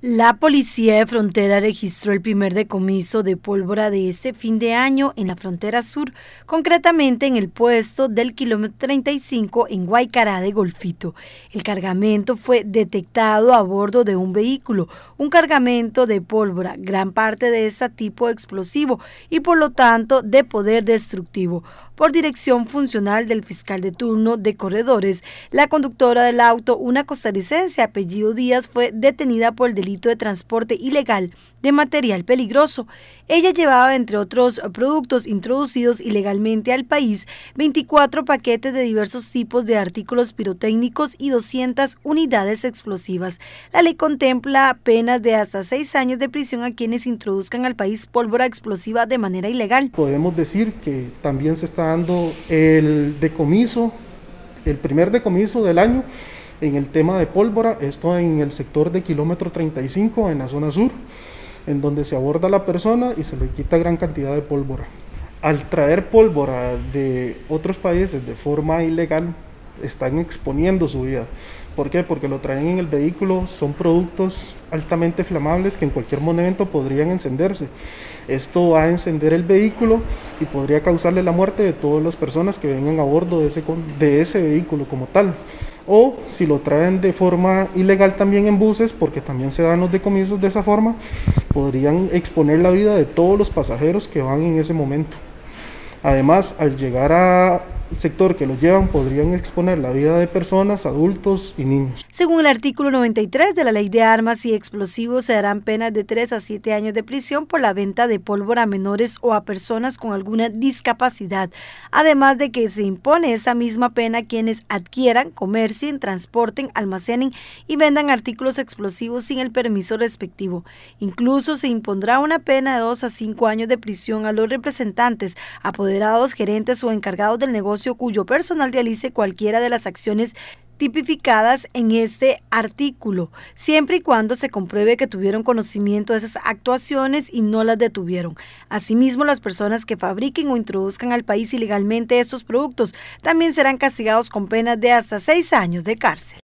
La Policía de Frontera registró el primer decomiso de pólvora de este fin de año en la frontera sur, concretamente en el puesto del kilómetro 35 en Guaycará de Golfito. El cargamento fue detectado a bordo de un vehículo, un cargamento de pólvora, gran parte de este tipo explosivo y por lo tanto de poder destructivo. Por dirección funcional del fiscal de turno de Corredores, la conductora del auto, una costarricense apellido Díaz, fue detenida por el de transporte ilegal de material peligroso. Ella llevaba, entre otros productos introducidos ilegalmente al país, 24 paquetes de diversos tipos de artículos pirotécnicos y 200 unidades explosivas. La ley contempla penas de hasta seis años de prisión a quienes introduzcan al país pólvora explosiva de manera ilegal. Podemos decir que también se está dando el decomiso, el primer decomiso del año en el tema de pólvora, esto en el sector de kilómetro 35 en la zona sur, en donde se aborda la persona y se le quita gran cantidad de pólvora. Al traer pólvora de otros países de forma ilegal, están exponiendo su vida. ¿Por qué? Porque lo traen en el vehículo, son productos altamente flamables que en cualquier momento podrían encenderse. Esto va a encender el vehículo y podría causarle la muerte de todas las personas que vengan a bordo de ese, de ese vehículo como tal o si lo traen de forma ilegal también en buses, porque también se dan los decomisos de esa forma, podrían exponer la vida de todos los pasajeros que van en ese momento. Además, al llegar a el sector que los llevan podrían exponer la vida de personas, adultos y niños. Según el artículo 93 de la Ley de Armas y Explosivos, se harán penas de 3 a 7 años de prisión por la venta de pólvora a menores o a personas con alguna discapacidad, además de que se impone esa misma pena a quienes adquieran, comercien, transporten, almacenen y vendan artículos explosivos sin el permiso respectivo. Incluso se impondrá una pena de 2 a 5 años de prisión a los representantes, apoderados, gerentes o encargados del negocio cuyo personal realice cualquiera de las acciones tipificadas en este artículo, siempre y cuando se compruebe que tuvieron conocimiento de esas actuaciones y no las detuvieron. Asimismo, las personas que fabriquen o introduzcan al país ilegalmente estos productos también serán castigados con penas de hasta seis años de cárcel.